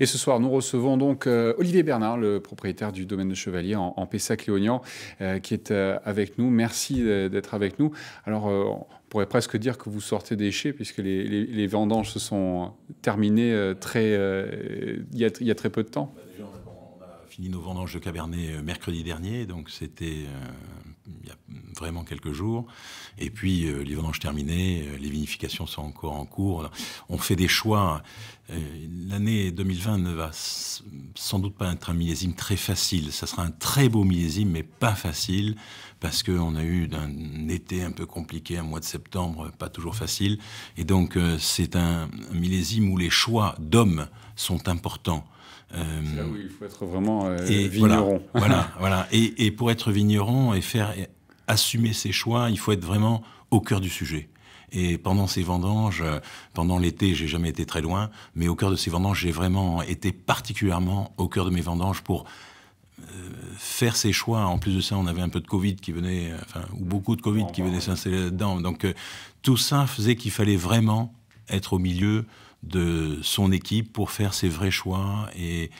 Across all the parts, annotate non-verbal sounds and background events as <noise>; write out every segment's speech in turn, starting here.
Et ce soir, nous recevons donc euh, Olivier Bernard, le propriétaire du domaine de Chevalier en, Pessac-Léognan, euh, qui est euh, avec nous. Merci d'être avec nous. Alors, on pourrait presque dire que vous sortez des chais, puisque les, vendanges se sont terminées très, il y, a, très peu de temps. Bah, déjà, on a, fini nos vendanges de Cabernet mercredi dernier, donc c'était vraiment quelques jours. Et puis, euh, les terminé, euh, les vinifications sont encore en cours. On fait des choix. Euh, l'année 2020 ne va sans doute pas être un millésime très facile. Ça sera un très beau millésime, mais pas facile, parce qu'on a eu un été un peu compliqué, un mois de septembre, pas toujours facile. Et donc, c'est un, millésime où les choix d'hommes sont importants. Euh, là où il faut être vraiment et vigneron. Voilà, <laughs> voilà. Et, et, pour être vigneron et faire assumer ses choix, il faut être vraiment au cœur du sujet. Et pendant ces vendanges, euh, pendant l'été, j'ai jamais été très loin, mais au cœur de ces vendanges, j'ai vraiment été particulièrement au cœur de mes vendanges pour euh, faire ses choix. En plus de ça, on avait un peu de Covid qui venait, euh, ou beaucoup de Covid qui venait s'installer là-dedans. Donc tout ça faisait qu'il fallait vraiment être au milieu de son équipe pour faire ses vrais choix et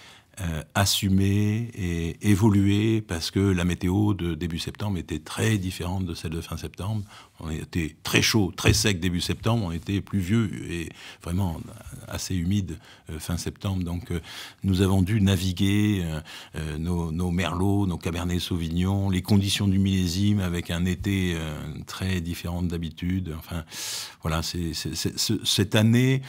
euh, assumer et évoluer parce que la météo de début septembre était très différente de celle de fin septembre. On était très chaud, très sec début septembre, on était pluvieux et vraiment assez humide euh, fin septembre. Donc euh, nous avons dû naviguer nos, merlots, nos cabernets sauvignons, les conditions du millésime avec un été très différent d'habitude. Enfin voilà, c'est cette année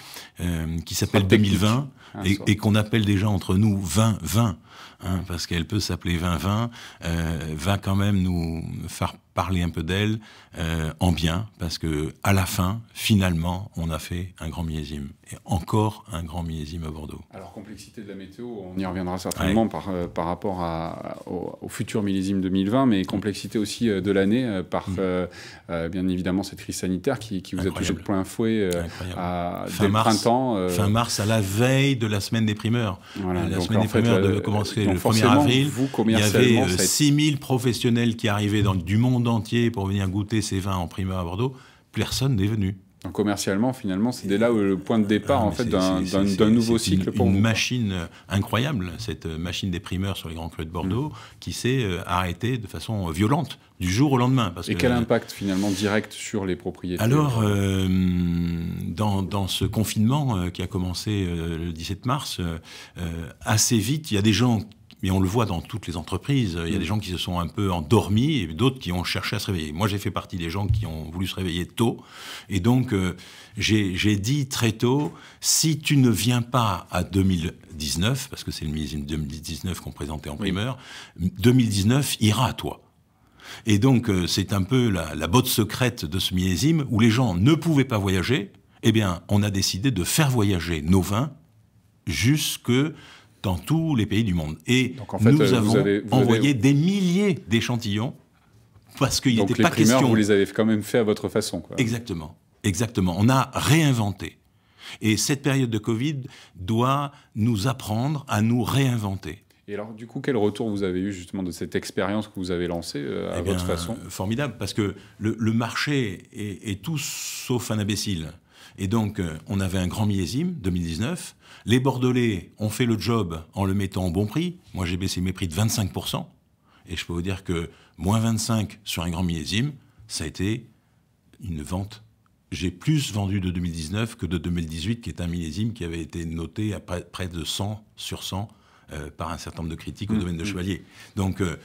qui s'appelle 2020 et, et qu'on appelle déjà entre nous 20-20, hein, parce qu'elle peut s'appeler 20-20, euh, va quand même nous faire parler un peu d'elle euh, en bien, parce que à la fin, finalement, on a fait un grand millésime et encore un grand millésime à Bordeaux. Alors complexité de la météo, on y reviendra certainement par, euh, par rapport au, futur millésime 2020, mais complexité aussi euh, de l'année par mm. bien évidemment cette crise sanitaire qui, vous a touché de plein fouet fin mars, printemps. Fin mars, à la veille de la semaine des primeurs. la semaine des primeurs commençait le 1er avril. Vous, il y avait 6000 professionnels qui arrivaient du monde entier pour venir goûter ses vins en primeur à Bordeaux, personne n'est venu. Donc commercialement, finalement, c'était là où le point de départ ah, en fait d'un nouveau cycle pour une machine incroyable, cette machine des primeurs sur les grands crus de Bordeaux, mm. qui s'est euh, arrêtée de façon euh, violente du jour au lendemain. Parce Et quel euh, impact finalement direct sur les propriétaires ?– Alors, dans, dans, ce confinement qui a commencé le 17 mars, assez vite, il y a des gens mais on le voit dans toutes les entreprises. Il y a des mm. gens qui se sont un peu endormis et d'autres qui ont cherché à se réveiller. Moi, j'ai fait partie des gens qui ont voulu se réveiller tôt. Et donc, euh, j'ai dit très tôt, si tu ne viens pas à 2019, parce que c'est le millésime 2019 qu'on présentait en primeur, 2019 ira à toi. Et donc, euh, c'est un peu la, la botte secrète de ce millésime où les gens ne pouvaient pas voyager. Eh bien, on a décidé de faire voyager nos vins jusque dans tous les pays du monde. Et nous euh, avons envoyé des milliers d'échantillons parce qu'il n'était pas primeurs, question. Vous les avez quand même fait à votre façon. Exactement, exactement. On a réinventé. Et cette période de Covid doit nous apprendre à nous réinventer. Et alors, du coup, quel retour vous avez eu justement de cette expérience que vous avez lancée euh, à eh votre façon Formidable, parce que le, marché est, est, tout sauf un imbécile. Et donc, euh, on avait un grand millésime, 2019. Les Bordelais ont fait le job en le mettant au bon prix. Moi, j'ai baissé mes prix de 25%. Et je peux vous dire que moins 25 sur un grand millésime, ça a été une vente. J'ai plus vendu de 2019 que de 2018, qui est un millésime qui avait été noté à près de 100 sur 100 euh, par un certain nombre de critiques au mmh, domaine de mmh. Chevalier. Donc, euh,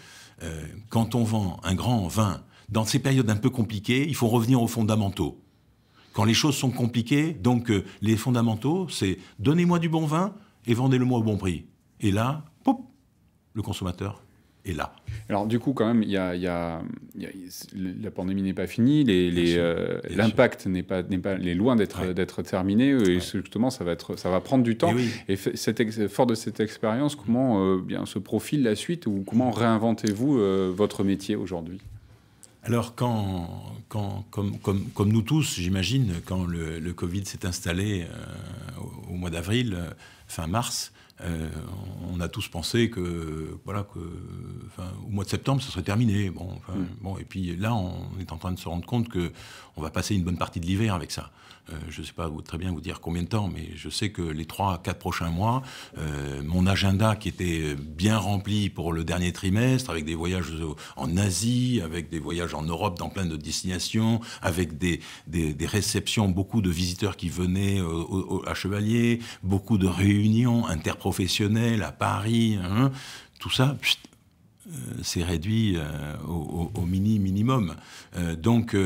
quand on vend un grand vin, dans ces périodes un peu compliquées, il faut revenir aux fondamentaux. Quand les choses sont compliquées, donc euh, les fondamentaux, c'est donnez-moi du bon vin et vendez-le-moi au bon prix. Et là, le consommateur est là. Alors du coup, quand même, il y, a, la pandémie n'est pas finie, euh, l'impact les, n'est pas, pas, loin d'être terminé, euh, et justement, ça va être, ça va prendre du temps. Et, fort de cette expérience, comment bien se profile la suite ou comment réinventez-vous votre métier aujourd'hui alors, quand, quand comme, comme, nous tous, j'imagine, quand le, Covid s'est installé euh, au, mois d'avril, euh, fin mars, euh, on a tous pensé que, voilà, que, au mois de septembre, ça serait terminé. Bon, mm. bon, et puis là, on est en train de se rendre compte que on va passer une bonne partie de l'hiver avec ça. Euh, je ne sais pas très bien vous dire combien de temps, mais je sais que les trois, à 4 prochains mois, euh, mon agenda qui était bien rempli pour le dernier trimestre, avec des voyages en Asie, avec des voyages en Europe dans plein de destinations, avec des, réceptions, beaucoup de visiteurs qui venaient à Chevalier, beaucoup de réunions interprofessionnelles Professionnels à Paris, hein, tout ça, euh, c'est réduit euh, au, mini minimum. Euh, donc,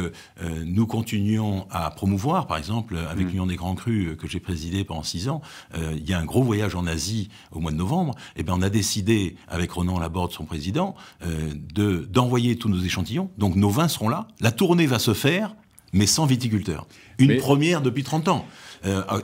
nous continuons à promouvoir, par exemple, avec mm. l'Union des Grands Crus que j'ai présidé pendant six ans, il y a un gros voyage en Asie au mois de novembre. Et eh bien on a décidé, avec Ronan Laborde, son président, de d'envoyer tous nos échantillons. Donc, nos vins seront là. La tournée va se faire, mais sans viticulteurs. Une première depuis 30 ans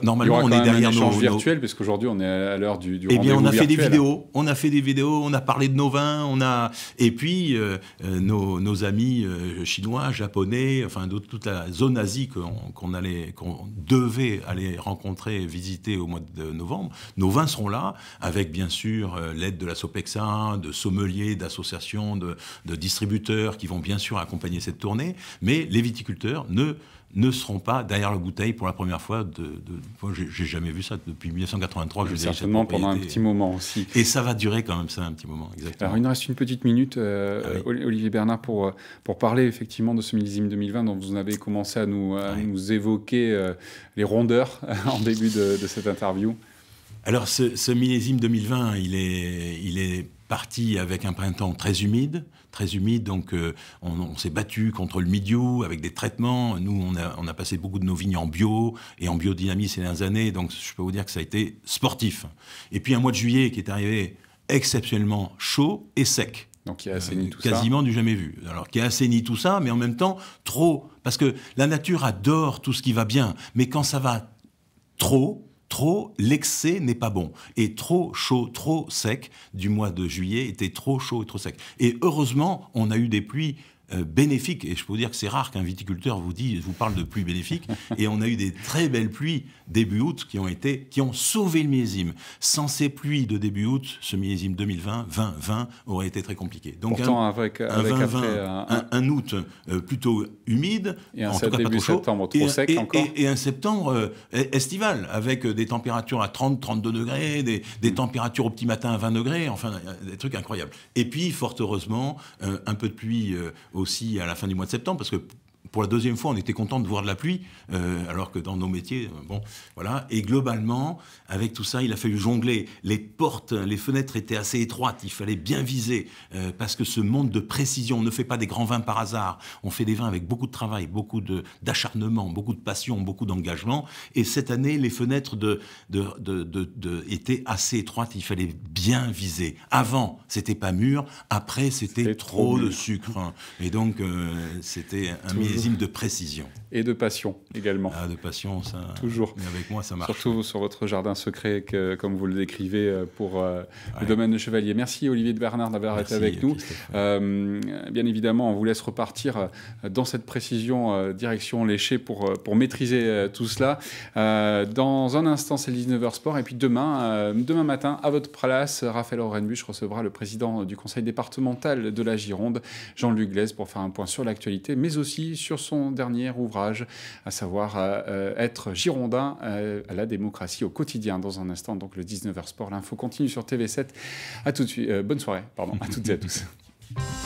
normalement, on est derrière un échange virtuel, parce qu'aujourd'hui, on est à l'heure du, du eh bien, on a fait des vidéos, on a fait des vidéos, on a parlé de nos vins, on a et puis euh, euh, nos, amis euh, chinois, japonais, enfin de, toute la zone Asie qu'on allait, qu'on devait aller rencontrer, visiter au mois de novembre. Nos vins seront là, avec bien sûr l'aide de la Sopexa, de sommeliers, d'associations, de, distributeurs qui vont bien sûr accompagner cette tournée, mais les viticulteurs ne ne seront pas derrière la bouteille pour la première fois de, moi, j'ai jamais vu ça depuis 1983. Je certainement pendant un petit moment aussi. Et ça va durer quand même ça un petit moment. Exactement. Alors il nous reste une petite minute, euh, ah Olivier Bernard, pour euh, pour parler effectivement de ce millésime 2020 dont vous avez commencé à nous, à nous évoquer euh, les rondeurs hein, en début de, cette interview. Alors ce, ce millésime 2020, il est il est parti avec un printemps très humide, très humide, donc euh, on, s'est battu contre le midiou avec des traitements. Nous, on a, passé beaucoup de nos vignes en bio et en biodynamie ces dernières années, donc je peux vous dire que ça a été sportif. Et puis un mois de juillet qui est arrivé exceptionnellement chaud et sec. Donc qui a assaini euh, tout quasiment ça. Quasiment du jamais vu. Alors qui a assaini tout ça, mais en même temps trop. Parce que la nature adore tout ce qui va bien, mais quand ça va trop, trop, l'excès n'est pas bon. Et trop chaud, trop sec du mois de juillet était trop chaud et trop sec. Et heureusement, on a eu des pluies euh, bénéfique. Et je peux vous dire que c'est rare qu'un viticulteur vous, dit, vous parle de pluie bénéfique. <laughs> Et on a eu des très belles pluies début août qui ont, été, qui ont sauvé le millésime. Sans ces pluies de début août, ce millésime 2020, 2020 aurait été très compliqué. Donc Pourtant, avec, euh, un, un, août euh, plutôt humide, et en septembre trop et, sec encore. Et, un septembre estival, avec des températures à 30, 32 degrés, des, températures au petit matin à 20 degrés, enfin des trucs incroyables. Et puis, fort heureusement, un peu de pluie au aussi à la fin du mois de septembre, parce que pour la deuxième fois, on était content de voir de la pluie, euh, alors que dans nos métiers, euh, bon, voilà. Et globalement, avec tout ça, il a fallu jongler. Les portes, les fenêtres étaient assez étroites, il fallait bien viser, euh, parce que ce monde de précision, on ne fait pas des grands vins par hasard, on fait des vins avec beaucoup de travail, beaucoup d'acharnement, beaucoup de passion, beaucoup d'engagement. Et cette année, les fenêtres de, de, étaient assez étroites, il fallait bien viser. Avant, c'était pas mûr, après, c'était trop, de sucre. Hein. Et donc, c'était un de précision. Et de passion également. Ah, de passion, ça. Toujours. Mais avec moi, ça marche. Surtout sur votre jardin secret, que, comme vous le décrivez euh, pour euh, le domaine de Chevalier. Merci Olivier de Bernard d'avoir été avec nous. Euh, bien évidemment, on vous laisse repartir dans cette précision direction léchée pour, pour maîtriser tout cela. dans un instant, c'est 19h Sport. Et puis demain, demain matin, à votre place, Raphaël Orenbuch recevra le président du conseil départemental de la Gironde, Jean-Luc Glaise, pour faire un point sur l'actualité, mais aussi sur sur son dernier ouvrage, à savoir euh, être girondin euh, à la démocratie au quotidien. Dans un instant, donc le 19h Sport, l'info continue sur TV7. À tout de suite. Euh, bonne soirée, pardon, à toutes et à tous. <laughs>